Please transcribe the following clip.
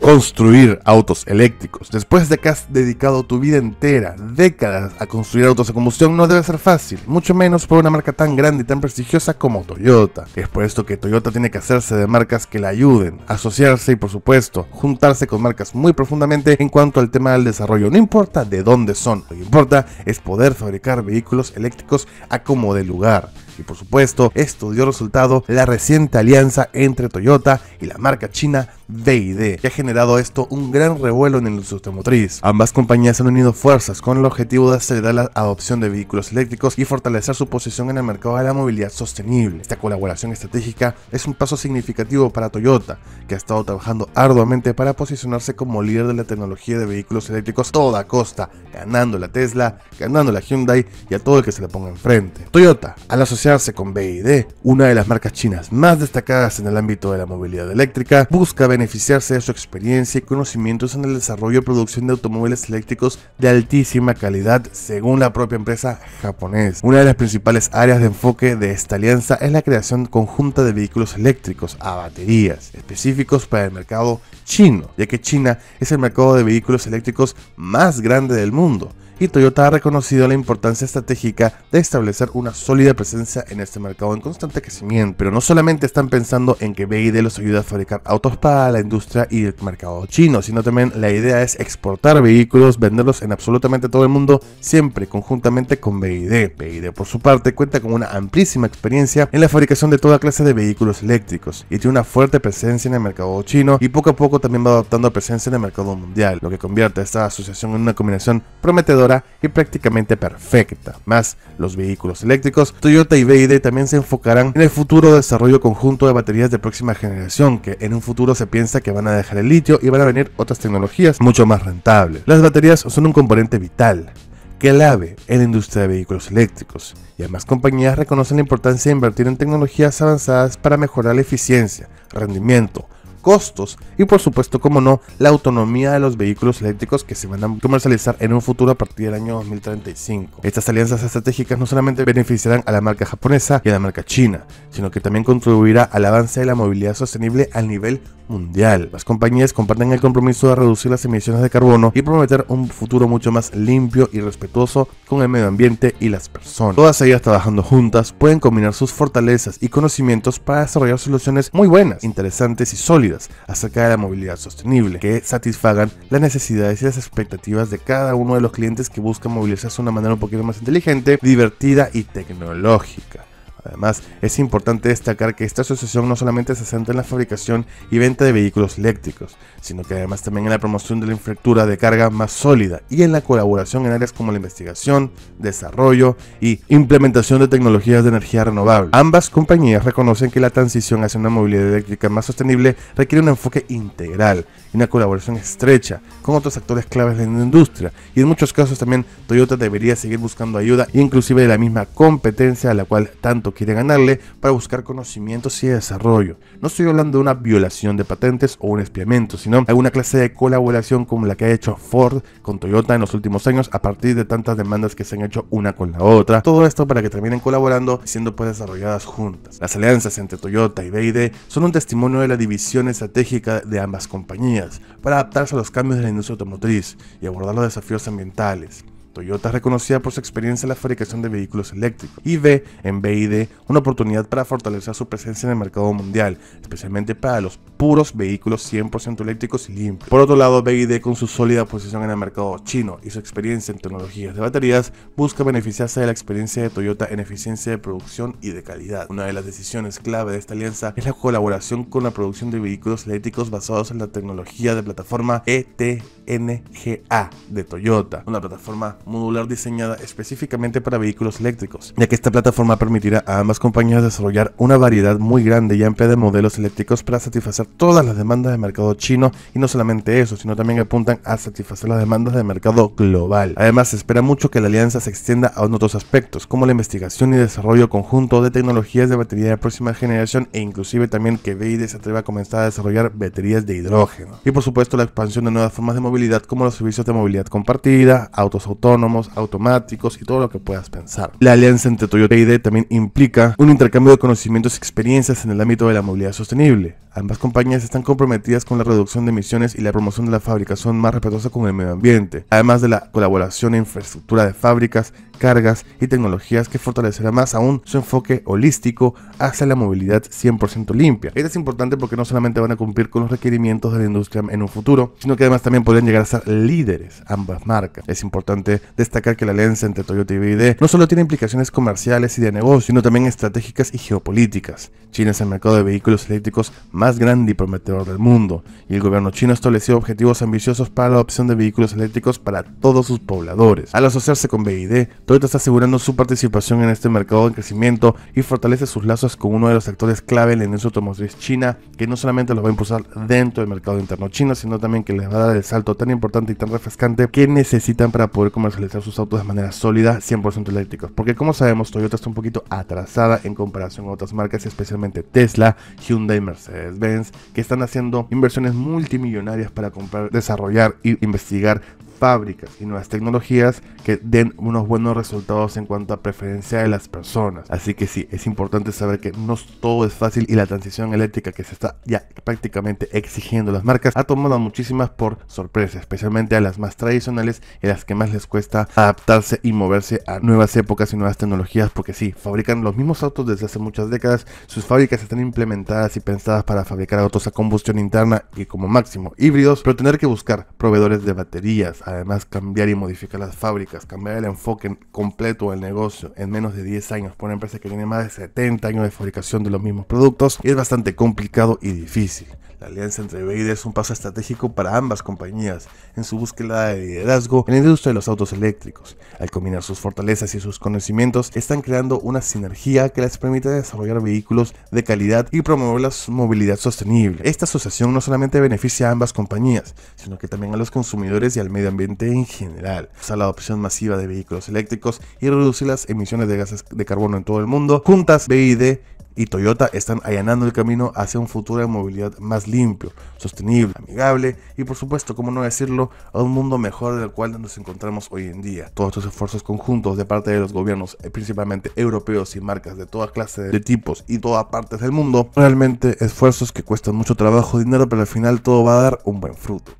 construir autos eléctricos. Después de que has dedicado tu vida entera, décadas, a construir autos de combustión, no debe ser fácil, mucho menos por una marca tan grande y tan prestigiosa como Toyota. Es por esto que Toyota tiene que hacerse de marcas que la ayuden, asociarse y por supuesto, juntarse con marcas muy profundamente en cuanto al tema del desarrollo. No importa de dónde son, lo que importa es poder fabricar vehículos eléctricos a como de lugar. Y por supuesto, esto dio resultado la reciente alianza entre Toyota y la marca china BYD, que ha generado esto un gran revuelo en el industria automotriz. Ambas compañías han unido fuerzas con el objetivo de acelerar la adopción de vehículos eléctricos y fortalecer su posición en el mercado de la movilidad sostenible. Esta colaboración estratégica es un paso significativo para Toyota, que ha estado trabajando arduamente para posicionarse como líder de la tecnología de vehículos eléctricos a toda costa, ganando la Tesla, ganando la Hyundai y a todo el que se le ponga enfrente. Toyota, la sociedad con BID, una de las marcas chinas más destacadas en el ámbito de la movilidad eléctrica, busca beneficiarse de su experiencia y conocimientos en el desarrollo y producción de automóviles eléctricos de altísima calidad, según la propia empresa japonesa. Una de las principales áreas de enfoque de esta alianza es la creación conjunta de vehículos eléctricos a baterías, específicos para el mercado chino, ya que China es el mercado de vehículos eléctricos más grande del mundo y Toyota ha reconocido la importancia estratégica de establecer una sólida presencia en este mercado en constante crecimiento. Pero no solamente están pensando en que BYD los ayude a fabricar autos para la industria y el mercado chino, sino también la idea es exportar vehículos, venderlos en absolutamente todo el mundo, siempre conjuntamente con BYD. BYD por su parte cuenta con una amplísima experiencia en la fabricación de toda clase de vehículos eléctricos y tiene una fuerte presencia en el mercado chino y poco a poco también va adoptando presencia en el mercado mundial, lo que convierte esta asociación en una combinación prometedora y prácticamente perfecta. Más los vehículos eléctricos, Toyota y BYD también se enfocarán en el futuro desarrollo conjunto de baterías de próxima generación, que en un futuro se piensa que van a dejar el litio y van a venir otras tecnologías mucho más rentables. Las baterías son un componente vital, clave en la industria de vehículos eléctricos y además compañías reconocen la importancia de invertir en tecnologías avanzadas para mejorar la eficiencia, rendimiento, costos y por supuesto, como no, la autonomía de los vehículos eléctricos que se van a comercializar en un futuro a partir del año 2035. Estas alianzas estratégicas no solamente beneficiarán a la marca japonesa y a la marca china, sino que también contribuirá al avance de la movilidad sostenible a nivel mundial. Las compañías comparten el compromiso de reducir las emisiones de carbono y prometer un futuro mucho más limpio y respetuoso con el medio ambiente y las personas. Todas ellas trabajando juntas pueden combinar sus fortalezas y conocimientos para desarrollar soluciones muy buenas, interesantes y sólidas acerca de la movilidad sostenible, que satisfagan las necesidades y las expectativas de cada uno de los clientes que buscan movilizarse de una manera un poquito más inteligente, divertida y tecnológica. Además, es importante destacar que esta asociación no solamente se centra en la fabricación y venta de vehículos eléctricos, sino que además también en la promoción de la infraestructura de carga más sólida y en la colaboración en áreas como la investigación, desarrollo y implementación de tecnologías de energía renovable. Ambas compañías reconocen que la transición hacia una movilidad eléctrica más sostenible requiere un enfoque integral y una colaboración estrecha con otros actores claves de la industria y en muchos casos también Toyota debería seguir buscando ayuda e inclusive de la misma competencia a la cual tanto quiere ganarle para buscar conocimientos y desarrollo. No estoy hablando de una violación de patentes o un espiamento, sino alguna clase de colaboración como la que ha hecho Ford con Toyota en los últimos años a partir de tantas demandas que se han hecho una con la otra. Todo esto para que terminen colaborando y siendo pues desarrolladas juntas. Las alianzas entre Toyota y BYD son un testimonio de la división estratégica de ambas compañías para adaptarse a los cambios de la industria automotriz y abordar los desafíos ambientales. Toyota es reconocida por su experiencia en la fabricación de vehículos eléctricos y ve en BID una oportunidad para fortalecer su presencia en el mercado mundial, especialmente para los puros vehículos 100% eléctricos y limpios. Por otro lado, BID con su sólida posición en el mercado chino y su experiencia en tecnologías de baterías busca beneficiarse de la experiencia de Toyota en eficiencia de producción y de calidad. Una de las decisiones clave de esta alianza es la colaboración con la producción de vehículos eléctricos basados en la tecnología de plataforma ET NGA de Toyota, una plataforma modular diseñada específicamente para vehículos eléctricos, ya que esta plataforma permitirá a ambas compañías desarrollar una variedad muy grande y amplia de modelos eléctricos para satisfacer todas las demandas del mercado chino y no solamente eso, sino también apuntan a satisfacer las demandas del mercado global. Además, se espera mucho que la alianza se extienda a otros aspectos, como la investigación y desarrollo conjunto de tecnologías de batería de próxima generación e inclusive también que BYD se atreva a comenzar a desarrollar baterías de hidrógeno. Y por supuesto la expansión de nuevas formas de movilidad como los servicios de movilidad compartida, autos autónomos, automáticos y todo lo que puedas pensar. La alianza entre Toyota y ID también implica un intercambio de conocimientos y experiencias en el ámbito de la movilidad sostenible. Ambas compañías están comprometidas con la reducción de emisiones y la promoción de la fabricación más respetuosa con el medio ambiente, además de la colaboración en infraestructura de fábricas, cargas y tecnologías que fortalecerá más aún su enfoque holístico hacia la movilidad 100% limpia. Esto es importante porque no solamente van a cumplir con los requerimientos de la industria en un futuro, sino que además también pueden llegar a ser líderes ambas marcas. Es importante destacar que la alianza entre Toyota y BYD no solo tiene implicaciones comerciales y de negocio, sino también estratégicas y geopolíticas. China es el mercado de vehículos eléctricos más grande y prometedor del mundo, y el gobierno chino estableció objetivos ambiciosos para la adopción de vehículos eléctricos para todos sus pobladores. Al asociarse con BYD, Toyota está asegurando su participación en este mercado en crecimiento y fortalece sus lazos con uno de los actores clave en la industria automotriz china, que no solamente los va a impulsar dentro del mercado interno chino, sino también que les va a dar el salto tan importante y tan refrescante que necesitan para poder comercializar sus autos de manera sólida, 100% eléctricos. Porque como sabemos, Toyota está un poquito atrasada en comparación a otras marcas, especialmente Tesla, Hyundai, Mercedes-Benz, que están haciendo inversiones multimillonarias para comprar, desarrollar e investigar fábricas y nuevas tecnologías que den unos buenos resultados en cuanto a preferencia de las personas. Así que sí, es importante saber que no todo es fácil y la transición eléctrica que se está ya prácticamente exigiendo las marcas ha tomado muchísimas por sorpresa, especialmente a las más tradicionales y las que más les cuesta adaptarse y moverse a nuevas épocas y nuevas tecnologías, porque sí, fabrican los mismos autos desde hace muchas décadas, sus fábricas están implementadas y pensadas para fabricar autos a combustión interna y como máximo híbridos, pero tener que buscar proveedores de baterías, Además, cambiar y modificar las fábricas, cambiar el enfoque completo del negocio en menos de 10 años por una empresa que tiene más de 70 años de fabricación de los mismos productos es bastante complicado y difícil. La alianza entre BID es un paso estratégico para ambas compañías en su búsqueda de liderazgo en la industria de los autos eléctricos. Al combinar sus fortalezas y sus conocimientos, están creando una sinergia que les permite desarrollar vehículos de calidad y promover la movilidad sostenible. Esta asociación no solamente beneficia a ambas compañías, sino que también a los consumidores y al medio ambiente en general. A la adopción masiva de vehículos eléctricos y reducir las emisiones de gases de carbono en todo el mundo. Juntas, BID y Toyota están allanando el camino hacia un futuro de movilidad más limpio, sostenible, amigable y por supuesto, como no decirlo, a un mundo mejor del cual nos encontramos hoy en día. Todos estos esfuerzos conjuntos de parte de los gobiernos, eh, principalmente europeos y marcas de toda clase de tipos y todas partes del mundo, realmente esfuerzos que cuestan mucho trabajo, dinero, pero al final todo va a dar un buen fruto.